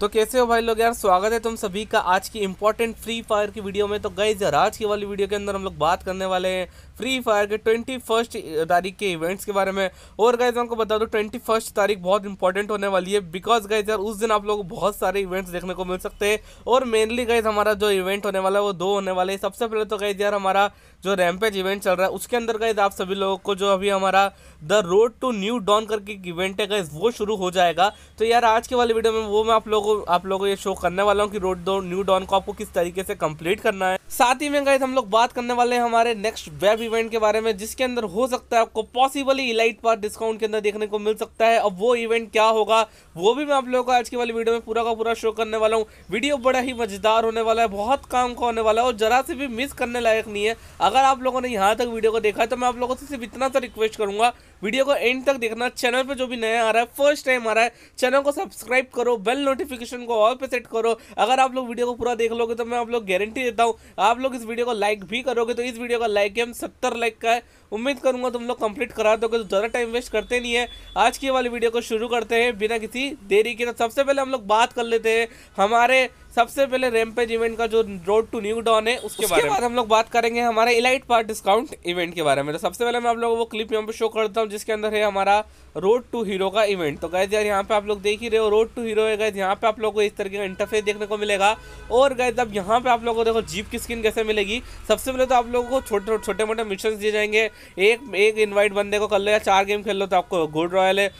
तो कैसे हो भाई लोग यार स्वागत है तुम सभी का आज की इंपॉर्टेंट फ्री फायर की वीडियो में तो गई यार आज की वाली वीडियो के अंदर हम लोग बात करने वाले हैं फ्री फायर के ट्वेंटी फर्स्ट तारीख के इवेंट्स के बारे में और गाइज आपको बता दो ट्वेंटी फर्स्ट तारीख बहुत इंपॉर्टेंट होने वाली है बिकॉज गाइज यार उस दिन आप लोग बहुत सारे इवेंट्स देखने को मिल सकते हैं और मेनली गाइज हमारा जो इवेंट होने वाला है वो दो होने वाला है सबसे पहले तो गाइज यार हमारा जो रैमपेज इवेंट चल रहा है उसके अंदर गाइज आप सभी लोगों को जो अभी हमारा the road to new dawn करके एक इवेंट है गाइज वो शुरू हो जाएगा तो यार आज के वाले वीडियो में वो मैं आप लोगों आप लोगों को ये शो करने वाला हूँ कि रोड दो न्यू डॉन को आपको किस तरीके से कंप्लीट करना है साथ ही में गाइस हम लोग बात करने वाले हैं हमारे नेक्स्ट वेब इवेंट के बारे में जिसके अंदर हो सकता है आपको पॉसिबली इलाइट पर डिस्काउंट के अंदर देखने को मिल सकता है अब वो इवेंट क्या होगा वो भी मैं आप लोगों को आज के वाली वीडियो में पूरा का पूरा शो करने वाला हूँ वीडियो बड़ा ही मजेदार होने वाला है बहुत काम का होने वाला है और जरा से भी मिस करने लायक नहीं है अगर आप लोगों ने यहाँ तक वीडियो को देखा है तो मैं आप लोगों से सिर्फ इतना सा रिक्वेस्ट करूँगा वीडियो को एंड तक देखना चैनल पर जो भी नया आ रहा है फर्स्ट टाइम आ रहा है चैनल को सब्सक्राइब करो बेल नोटिफिकेशन को ऑल पे सेट करो अगर आप लोग वीडियो को पूरा देख लोगे तो मैं आप लोग गारंटी देता हूँ आप लोग इस वीडियो को लाइक भी करोगे तो इस वीडियो का लाइक हम सत्तर लाइक का है उम्मीद करूंगा तुम लोग कंप्लीट करा दोगे तो ज़्यादा टाइम वेस्ट करते नहीं है आज की वाली वीडियो को शुरू करते हैं बिना किसी देरी के तो सबसे पहले हम लोग बात कर लेते हैं हमारे सबसे पहले रेमपेज इवेंट का जो रोड टू न्यू डॉन है उसके, उसके बारे में हम लोग बात करेंगे हमारे इलाइट पार्ट डिस्काउंट इवेंट के बारे में तो सबसे पहले मैं आप लोगों को क्लिप यहाँ पे शो करता हूँ जिसके अंदर है हमारा रोड टू हीरो का इवेंट तो गैज यार यहाँ पे आप लोग देख ही रहे हो रोड टू हीरो है यहाँ पे आप लोग को इस तरह का इंटरफेस देखने को मिलेगा और गैज अब यहाँ पे आप लोग को देखो जीप की स्किन कैसे मिलेगी सबसे पहले तो आप लोगों को छोटे छोटे मोटे मिशन दिए जाएंगे एक एक इन्वाइट बंदे को कर लो या चार गेम खेल लो तो आपको गोल्ड रॉयल है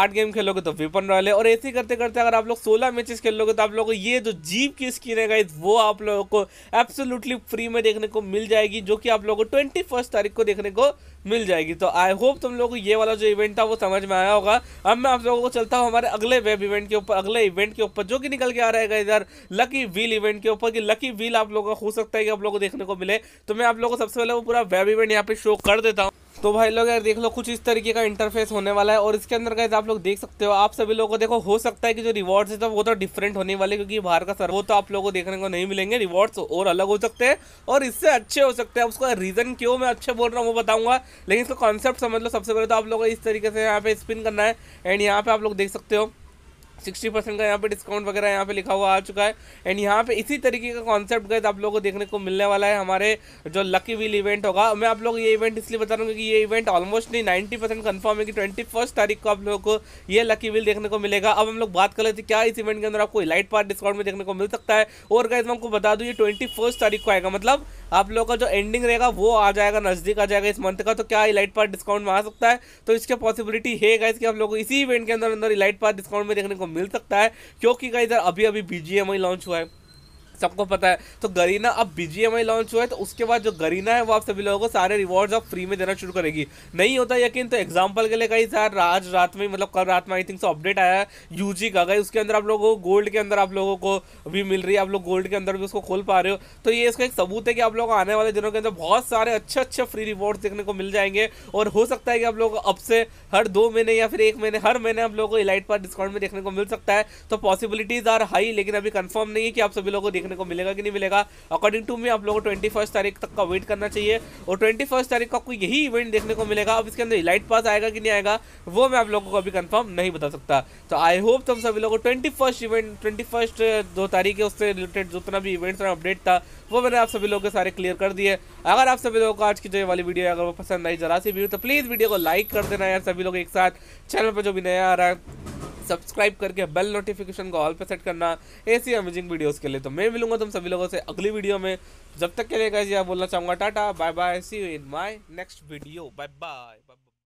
आठ गेम खेलोगे तो वेपन रॉयल है और ऐसे करते करते अगर आप लोग सोलह मैचेस खेल लोगे तो आप लोग को ये जो जीप डीप की स्किन है गाइज वो आप लोगों को एब्सोल्युटली फ्री में देखने को मिल जाएगी जो कि आप लोगों को ट्वेंटी तारीख को देखने को मिल जाएगी तो आई होप तुम लोगों को ये वाला जो इवेंट था वो समझ में आया होगा अब मैं आप लोगों को चलता हूँ हमारे अगले वेब इवेंट के ऊपर अगले इवेंट के ऊपर जो कि निकल के आ रहेगा इधर लकी व्हील इवेंट के ऊपर कि लकी व्हील आप लोगों का हो सकता है कि आप लोगों को देखने को मिले तो मैं आप लोगों को सबसे पहले वो पूरा वेब इवेंट यहाँ पे शो कर देता हूँ तो भाई लोग यार देख लो कुछ इस तरीके का इंटरफेस होने वाला है और इसके अंदर का आप लोग देख सकते हो आप सभी लोगों को देखो हो सकता है कि जो रिवॉर्ड्स है तो वो तो डिफरेंट होने वाले क्योंकि बाहर का सर वो तो आप लोगों को देखने को नहीं मिलेंगे रिवॉर्ड्स और अलग हो सकते हैं और इससे अच्छे हो सकते हैं उसका रीज़न क्यों मैं अच्छे बोल रहा हूँ वो बताऊँगा लेकिन इसका कॉन्सेप्ट समझ लो सबसे पहले तो आप लोगों को इस तरीके से यहाँ पे स्पिन करना है एंड यहाँ पे आप लोग देख सकते हो सिक्सटी परसेंट का यहाँ पे डिस्काउंट वगैरह यहाँ पे लिखा हुआ आ चुका है एंड यहाँ पे इसी तरीके का कॉन्सेप्ट गए आप लोगों को देखने को मिलने वाला है हमारे जो लकी व्हील इवेंट होगा मैं आप लोग ये इवेंट इसलिए बता रहा हूँ क्योंकि ये इवेंट ऑलमोस्ट नहीं नाइन्टी परसेंट कन्फर्म है कि ट्वेंटी फर्स्ट तारीख को आप लोगों को ये लकी व्हील देखने को मिलेगा अब हम लोग बात कर लेते क्या इस इवेंट के अंदर आपको लाइट पार्ट डिस्काउंट में देखने को मिल सकता है और गए मैं आपको बता दूँ ये ट्वेंटी तारीख को आएगा मतलब आप लोग का जो एंडिंग रहेगा वो आ जाएगा नज़दीक आ जाएगा इस मंथ का तो क्या इलाइट पार डिस्काउंट में आ सकता है तो इसके पॉसिबिलिटी है गाइज कि आप लोग को इसी इवेंट के अंदर अंदर इलाइट पार डिस्काउंट में देखने को मिल सकता है क्योंकि गाइजर अभी अभी बी जी लॉन्च हुआ है सबको पता है तो गरीना अब बीजीएमआई लॉन्च हुआ है तो उसके बाद जो गरीना है वो आप सभी लोगों को सारे रिवॉर्ड्स आप फ्री में देना शुरू करेगी नहीं होता यकीन तो एग्जाम्पल के लिए कहीं सर आज रात में मतलब कल रात में आई थिंक सो अपडेट आया है यूजी का गई उसके अंदर आप लोगों को गोल्ड के अंदर आप लोगों को भी मिल रही है आप लोग गोल्ड के अंदर भी उसको खोल पा रहे हो तो ये इसका एक सबूत है कि आप लोग आने वाले दिनों के अंदर बहुत सारे अच्छे अच्छे फ्री रिवॉर्ड देखने को मिल जाएंगे और हो सकता है कि आप लोग अब से हर दो महीने या फिर एक महीने हर महीने आप लोगों को इलाइट पर डिस्काउंट में देखने को मिल सकता है तो पॉसिबिलिटीज आर हाई लेकिन अभी कंफर्म नहीं है कि आप सभी लोगों को देखने देखने को मिलेगा कि नहीं मिलेगा अकॉर्डिंग टू मी आप लोगों को ट्वेंटी तारीख तक का वेट करना चाहिए और ट्वेंटी तारीख का कोई यही इवेंट देखने को मिलेगा अब इसके अंदर लाइट पास आएगा कि नहीं आएगा वो मैं आप लोगों को अभी कन्फर्म नहीं बता सकता तो आई होप तुम सभी लोगों को ट्वेंटी इवेंट ट्वेंटी फर्स्ट दो तारीख है उससे रिलेटेड जितना भी इवेंट्स और अपडेट था वो मैंने आप सभी लोगों के सारे क्लियर कर दिए अगर आप सभी लोगों को आज की जो वाली वीडियो है अगर वो पसंद आई जरा सी वीडियो तो प्लीज़ वीडियो को लाइक कर देना यार सभी लोग एक साथ चैनल पर जो भी नया आ रहा है सब्सक्राइब करके बेल नोटिफिकेशन को ऑल पे सेट करना ऐसी अमेजिंग वीडियोस के लिए तो मैं मिलूंगा तुम सभी लोगों से अगली वीडियो में जब तक के लिए कहा बोलना चाहूंगा tata bye bye see you in my next video bye bye